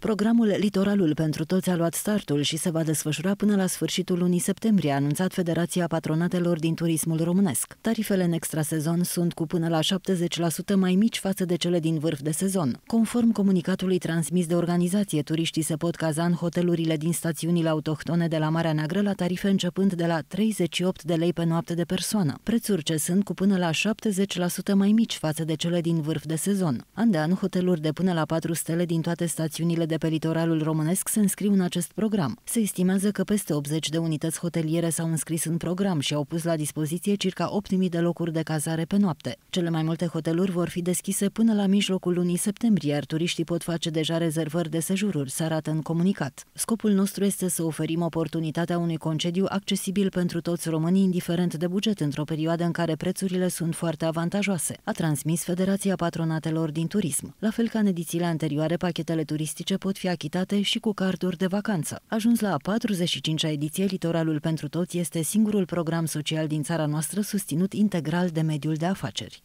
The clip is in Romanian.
Programul Litoralul pentru toți a luat startul și se va desfășura până la sfârșitul lunii septembrie, a anunțat Federația Patronatelor din Turismul Românesc. Tarifele în extrasezon sunt cu până la 70% mai mici față de cele din vârf de sezon. Conform comunicatului transmis de organizație, turiștii se pot caza în hotelurile din stațiunile autohtone de la Marea Neagră la tarife începând de la 38 de lei pe noapte de persoană, prețuri ce sunt cu până la 70% mai mici față de cele din vârf de sezon. An de an, hoteluri de până la 4 stele din toate stațiunile de pe litoralul românesc se înscriu în acest program. Se estimează că peste 80 de unități hoteliere s-au înscris în program și au pus la dispoziție circa 8.000 de locuri de cazare pe noapte. Cele mai multe hoteluri vor fi deschise până la mijlocul lunii septembrie, iar turiștii pot face deja rezervări de sejururi, se arată în comunicat. Scopul nostru este să oferim oportunitatea unui concediu accesibil pentru toți românii, indiferent de buget, într-o perioadă în care prețurile sunt foarte avantajoase, a transmis Federația Patronatelor din Turism. La fel ca în edițiile anterioare, pachetele turistice pot fi achitate și cu carduri de vacanță. Ajuns la a 45-a ediție, Litoralul pentru Toți este singurul program social din țara noastră susținut integral de mediul de afaceri.